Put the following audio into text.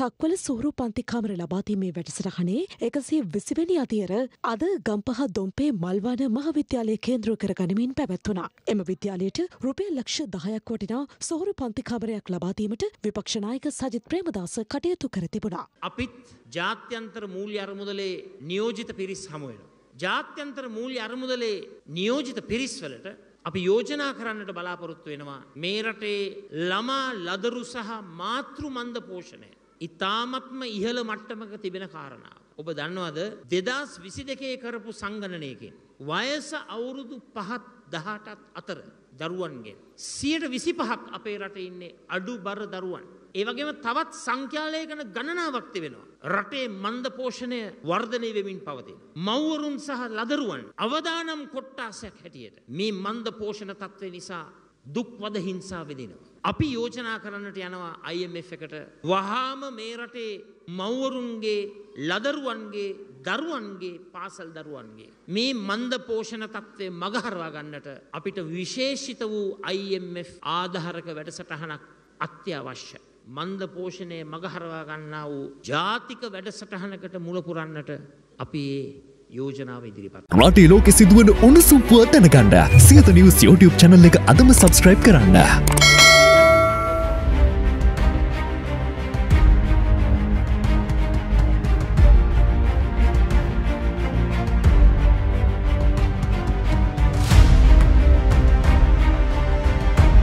තක්වල සූරු පන්තිකාමර ලබාදීමේ වැඩසටහනේ එකසේ විසිවැනි අතියර අද ගම්පහ දොම්පේ මල්වාන මහවිද්‍යාලය කේන්ද්‍රෝ කර ගනිමින් පැවැත්වනා. එම විද්‍යාලයට රුපය ලක්ෂ දහයක් වටිනා සෝරු පන්තිකාමරයක් ලබාදීමට විපක්ෂනායක සජිත් ප්‍රේමදාස කටයුතු කර තිබුණා. අපිත් ජාත්‍යන්තර මූල්‍ය අරමුදලේ නියෝජිත පිරිස් හමුවෙන. ජාත්‍යන්තර මූල්‍ය අරමුදලේ නියෝජිත පිරිස්වලට අපි යෝජනා කරන්නට බලාපොරොත්තු වෙනවා මේ රටේ ළමා ලදරු සහ මාතෘ මන්ද පෝෂණය ඉතාමත්ම ඉහළ මට්ටමක තිබෙන කාරණාව. ඔබ දන්නවද දෙදස් විසි දෙකේ කරපු සංගණනයකින්. වයස අවුරුදු පහත් දහටත් අතර දරුවන්ගෙන්. සියට විසි පහක් අපේ රට ඉන්නේ අඩු බර දරුවන්. ඒවගේම තවත් සංඛ්‍යාලයකන ගණනාවක් තිබෙනවා. රටේ මන්ද පෝෂණය වර්ධනය වෙමින් පවතින. මව්වරුන් සහ ලදරුවන් අවදානම් කොට්ටාසයක් හැටියට. මේ මන්ද පෝෂණ තත්ත්වය නිසා දුක්වද හිංසා වෙදිනවා. අපි යෝජනා කරන්නට යනවා IMF එකට වහාම මේ රටේ මව්වරුන්ගේ ලදරුවන්ගේ දරුවන්ගේ පාසල් දරුවන්ගේ මේ මන්ද පෝෂණ තත්ත්වය මගහරවා ගන්නට අපිට විශේෂිත වූ IMF ආධාරක වැඩසටහනක් අත්‍යවශ්‍යයි. මන්ද පෝෂණය මගහරවා ගන්නා වූ ජාතික වැඩසටහනකට මුල පුරන්නට අපි යෝජනාව ඉදිරිපත් රටේ ලෝකෙ සිදුවන උණුසුම්පුව දැනගන්න සියත නිවස් YouTube channel එක අදම subscribe කරන්න.